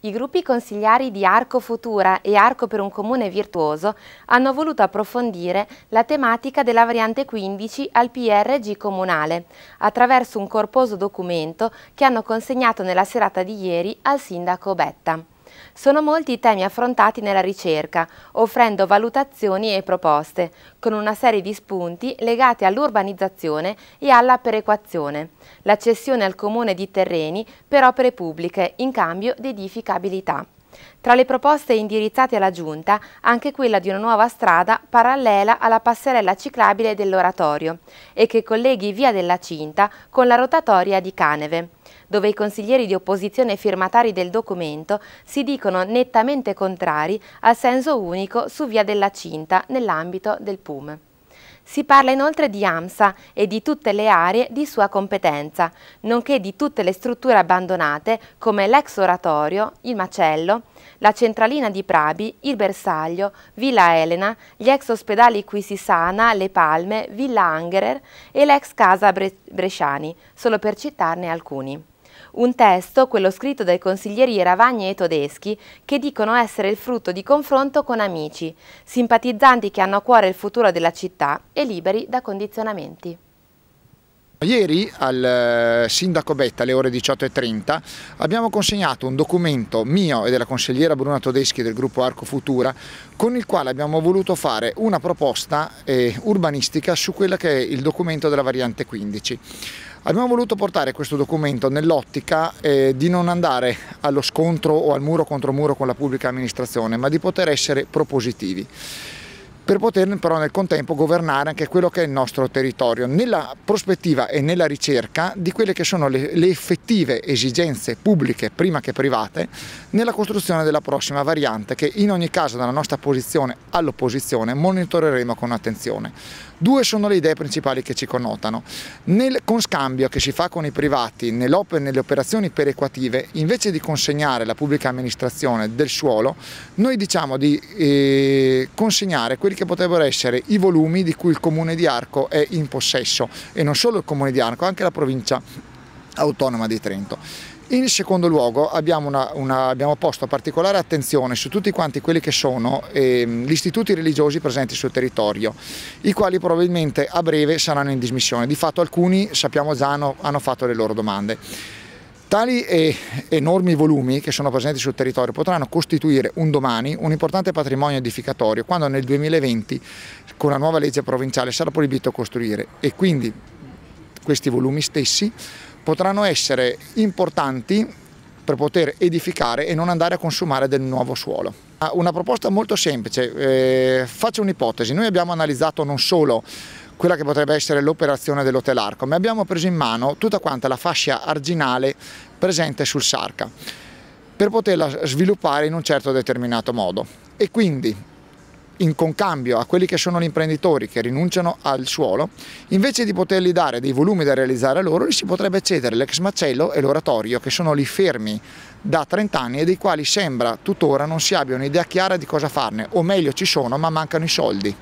I gruppi consigliari di Arco Futura e Arco per un Comune Virtuoso hanno voluto approfondire la tematica della variante 15 al PRG comunale attraverso un corposo documento che hanno consegnato nella serata di ieri al sindaco Betta. Sono molti i temi affrontati nella ricerca, offrendo valutazioni e proposte, con una serie di spunti legati all'urbanizzazione e alla perequazione, la cessione al comune di terreni per opere pubbliche in cambio di edificabilità. Tra le proposte indirizzate alla Giunta, anche quella di una nuova strada parallela alla passerella ciclabile dell'oratorio e che colleghi Via della Cinta con la rotatoria di Caneve, dove i consiglieri di opposizione firmatari del documento si dicono nettamente contrari al senso unico su Via della Cinta nell'ambito del PUM. Si parla inoltre di AMSA e di tutte le aree di sua competenza, nonché di tutte le strutture abbandonate come l'ex oratorio, il macello, la centralina di Prabi, il bersaglio, Villa Elena, gli ex ospedali Quisisana, Le Palme, Villa Angerer e l'ex casa Bresciani, solo per citarne alcuni. Un testo, quello scritto dai consiglieri Ravagni e Tedeschi, che dicono essere il frutto di confronto con amici, simpatizzanti che hanno a cuore il futuro della città e liberi da condizionamenti. Ieri al eh, sindaco Betta alle ore 18.30 abbiamo consegnato un documento mio e della consigliera Bruna Todeschi del gruppo Arco Futura con il quale abbiamo voluto fare una proposta eh, urbanistica su quella che è il documento della variante 15. Abbiamo voluto portare questo documento nell'ottica eh, di non andare allo scontro o al muro contro muro con la pubblica amministrazione ma di poter essere propositivi per poter però nel contempo governare anche quello che è il nostro territorio, nella prospettiva e nella ricerca di quelle che sono le, le effettive esigenze pubbliche prima che private nella costruzione della prossima variante che in ogni caso dalla nostra posizione all'opposizione monitoreremo con attenzione. Due sono le idee principali che ci connotano. Nel conscambio che si fa con i privati nelle operazioni perequative, invece di consegnare la pubblica amministrazione del suolo, noi diciamo di eh, consegnare quelli che potrebbero essere i volumi di cui il comune di Arco è in possesso e non solo il comune di Arco, anche la provincia autonoma di Trento. In secondo luogo abbiamo, una, una, abbiamo, posto particolare attenzione su tutti quanti quelli che sono eh, gli istituti religiosi presenti sul territorio, i quali probabilmente a breve saranno in dismissione. Di fatto alcuni sappiamo già hanno, hanno fatto le loro domande. Tali e enormi volumi che sono presenti sul territorio potranno costituire un domani un importante patrimonio edificatorio quando nel 2020 con la nuova legge provinciale sarà proibito costruire e quindi questi volumi stessi potranno essere importanti per poter edificare e non andare a consumare del nuovo suolo. Ah, una proposta molto semplice, eh, faccio un'ipotesi, noi abbiamo analizzato non solo quella che potrebbe essere l'operazione dell'hotel Arco, ma abbiamo preso in mano tutta quanta la fascia arginale presente sul sarca per poterla sviluppare in un certo determinato modo e quindi in concambio a quelli che sono gli imprenditori che rinunciano al suolo, invece di poterli dare dei volumi da realizzare a loro, gli si potrebbe cedere l'ex macello e l'oratorio che sono lì fermi da 30 anni e dei quali sembra tuttora non si abbia un'idea chiara di cosa farne, o meglio ci sono ma mancano i soldi.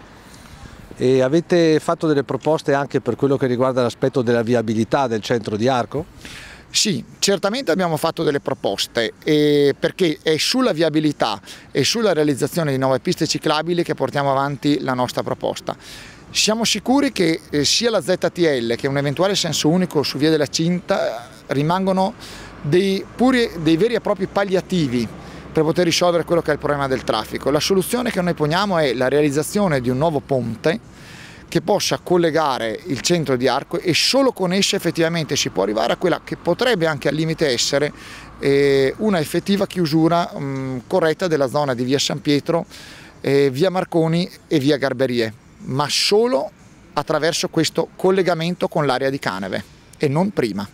E avete fatto delle proposte anche per quello che riguarda l'aspetto della viabilità del centro di Arco? Sì, certamente abbiamo fatto delle proposte eh, perché è sulla viabilità e sulla realizzazione di nuove piste ciclabili che portiamo avanti la nostra proposta. Siamo sicuri che eh, sia la ZTL che un eventuale senso unico su Via della Cinta eh, rimangono dei, puri, dei veri e propri palliativi per poter risolvere quello che è il problema del traffico. La soluzione che noi poniamo è la realizzazione di un nuovo ponte che possa collegare il centro di Arco e solo con essa effettivamente si può arrivare a quella che potrebbe anche al limite essere eh, una effettiva chiusura mm, corretta della zona di via San Pietro, eh, via Marconi e via Garberie, ma solo attraverso questo collegamento con l'area di Caneve e non prima.